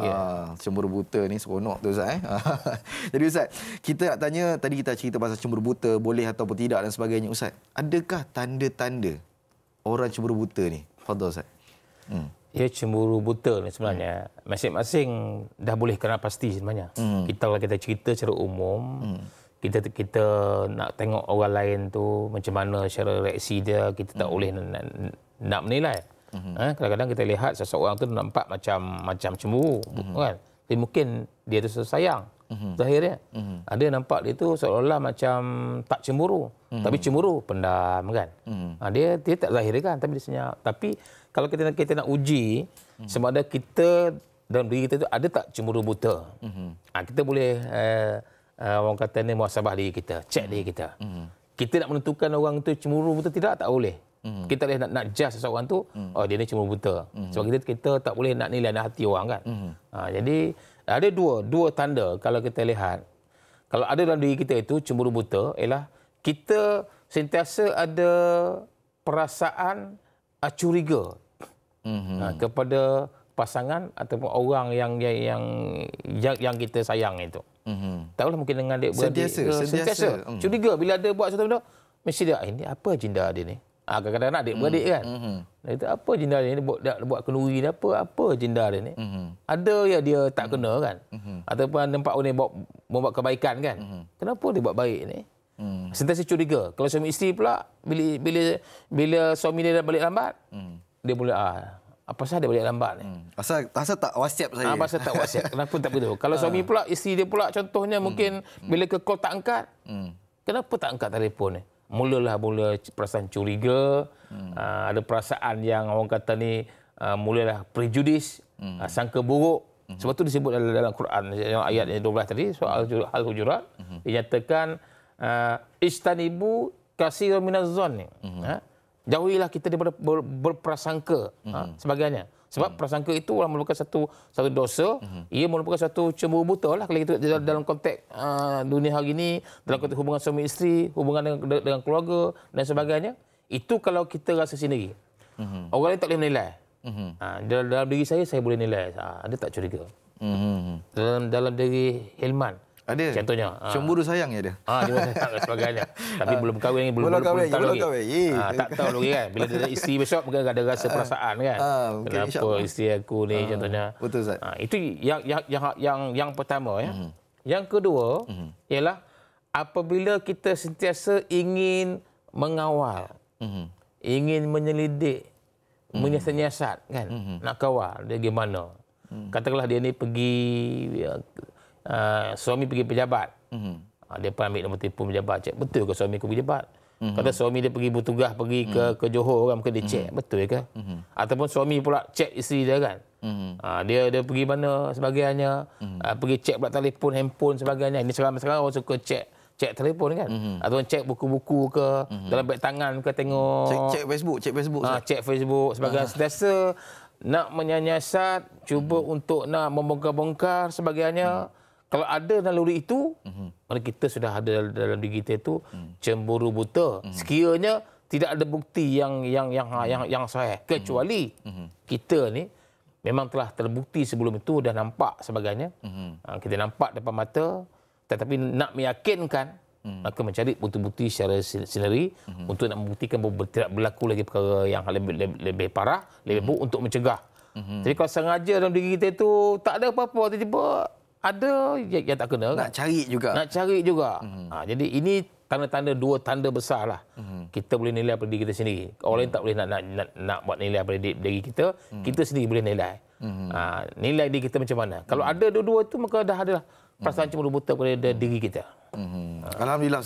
Yeah. Ah, cemburu buta ni seronok tu Ustaz. Eh? Jadi Ustaz, kita nak tanya tadi kita cerita pasal cemburu buta boleh atau tidak dan sebagainya Ustaz. Adakah tanda-tanda orang cemburu buta ni? Fadal Ustaz. Hmm. Ya cemburu buta ni sebenarnya hmm. masing-masing dah boleh kena pasti sebenarnya. Hmm. Kita lah kita cerita secara umum, hmm. kita kita nak tengok orang lain tu macam mana secara reaksi dia, kita tak hmm. boleh nak, nak menilai. Mm-hmm. Kadang-kadang kita lihat seseorang tu nampak macam macam cemburu, mm-hmm. kan? Jadi mungkin dia tu sayang, mm-hmm. zahirnya. Mm-hmm. Ada ha, nampak dia tu seolah-olah macam tak cemburu, mm-hmm. tapi cemburu pendam, kan? Mm-hmm. Dia dia tak zahirkan, tapi dia senyap. Tapi kalau kita kita nak uji, mm-hmm. sama ada kita dan diri kita tu ada tak cemburu buta. Mm-hmm. kita boleh eh, uh, orang kata ni muasabah diri kita, check mm-hmm. diri kita. Mm-hmm. Kita nak menentukan orang tu cemburu buta tidak tak boleh. Mm. Kita boleh nak, nak judge seseorang tu, mm. oh dia ni cuma buta. Mm. Sebab kita kita tak boleh nak nilai dan hati orang kan. Mm. Ha, jadi ada dua dua tanda kalau kita lihat. Kalau ada dalam diri kita itu cemburu buta ialah kita sentiasa ada perasaan ah, curiga. Mm-hmm. kepada pasangan ataupun orang yang yang yang yang, yang kita sayang itu. Mm-hmm. Tak mungkin dengan adik-beradik. Sentiasa, sentiasa. Hmm. Curiga bila ada buat sesuatu, benda. Mesti dia, ah, ini apa jindah dia ni? Ah ha, kadang-kadang adik hmm. beradik kan. Hmm. Nah, itu apa jendela ni buat buat kenduri ni apa apa jendela ni? Hmm. Ada ya dia tak hmm. kena kan? Hmm. Ataupun nampak orang ni buat membuat kebaikan kan? Hmm. Kenapa dia buat baik ni? Hmm. Sentiasa curiga. Kalau suami isteri pula bila bila bila suami dia balik lambat, hmm. dia boleh ah apa sah dia balik lambat ni? Hmm. Pasal, tak WhatsApp saya. Ah, pasal tak WhatsApp. Kenapa tak begitu? Kalau suami ah. pula, isteri dia pula contohnya hmm. mungkin hmm. bila ke call angkat. Hmm. Kenapa tak angkat telefon ni? Hmm mulalah mula perasaan curiga, hmm. Ah, ada perasaan yang orang kata ni uh, mulalah prejudis, hmm. Ah, sangka buruk. Hmm. Sebab tu disebut dalam, dalam Quran yang ayat yang 12 tadi soal hal hmm. hujurat hmm. dinyatakan uh, istanibu kasir minaz zon Hmm. Uh, jauhilah kita daripada ber, berprasangka mm-hmm. ha, mhm. sebagainya sebab mm-hmm. prasangka itu merupakan satu satu dosa mm-hmm. ia merupakan satu cemburu buta lah kalau kita mm-hmm. dalam konteks uh, dunia hari ini dalam konteks hubungan suami isteri hubungan dengan, dengan keluarga dan sebagainya itu kalau kita rasa sendiri mm-hmm. orang lain tak boleh menilai mm-hmm. ha, dalam diri saya saya boleh nilai ha, dia tak curiga mm-hmm. dalam dalam diri Hilman ada. Contohnya. Ah. Cemburu sayang ya dia. Ah, ha, cemburu sayang dan sebagainya. Tapi belum kahwin lagi. Belum, belum kahwin lagi. Belum kahwin lagi. Ah, tak tahu lagi kan. Bila ada isteri besok, mungkin ada rasa ah. perasaan kan. Kenapa insya isteri aku ni contohnya. Betul Ustaz. itu yang yang yang yang, pertama ya. Hmm. Yang kedua hmm. ialah apabila kita sentiasa ingin mengawal. Hmm. Ingin menyelidik. Menyiasat-nyiasat kan. Nak kawal dia bagaimana? Katakanlah dia ni pergi ya, uh, suami pergi pejabat. Mm-hmm. Uh, dia pun ambil nombor telefon pejabat. Cek, betul ke suami aku pergi pejabat? Mm-hmm. Kalau suami dia pergi bertugas, pergi mm-hmm. ke mhm. ke Johor kan, mungkin dia cek. Mm-hmm. Betul ke? Mm-hmm. Ataupun suami pula cek isteri dia kan. Mm-hmm. Uh, dia dia pergi mana sebagainya. Mm-hmm. Uh, pergi cek pula telefon, handphone sebagainya. Ini sekarang-sekarang orang suka cek cek telefon kan mm-hmm. atau cek buku-buku ke mm-hmm. dalam beg tangan ke tengok cek Facebook cek Facebook ha, cek Facebook sebagainya. sebagai sentiasa nak menyanyasat cuba mm-hmm. untuk nak membongkar-bongkar sebagainya mm-hmm kalau ada naluri itu mm-hmm. kita sudah ada dalam, diri kita itu mm. cemburu buta mm-hmm. sekiranya tidak ada bukti yang yang yang mm-hmm. yang yang sahih mhm. kecuali mm-hmm. kita ni memang telah terbukti sebelum itu dah nampak sebagainya mm-hmm. kita nampak depan mata tetapi nak meyakinkan mm-hmm. maka mencari bukti-bukti secara sendiri hmm untuk nak membuktikan bahawa tidak berlaku lagi perkara yang lebih lebih, lebih parah lebih mhm. buruk untuk mencegah hmm Jadi kalau sengaja dalam diri kita itu tak ada apa-apa tiba-tiba ada yang, yang tak kena. Nak kan? cari juga. Nak cari juga. Hmm. Ha, jadi ini tanda-tanda dua tanda besar lah. Hmm. Kita boleh nilai pada kita sendiri. Orang lain hmm. tak boleh nak, nak, nak, nak buat nilai pada diri kita. Hmm. Kita sendiri boleh nilai. Hmm. Ha, nilai diri kita macam mana. Kalau hmm. ada dua-dua itu maka dah ada lah. perasaan hmm. cemburu buta pada hmm. diri kita. Hmm. Ha. Alhamdulillah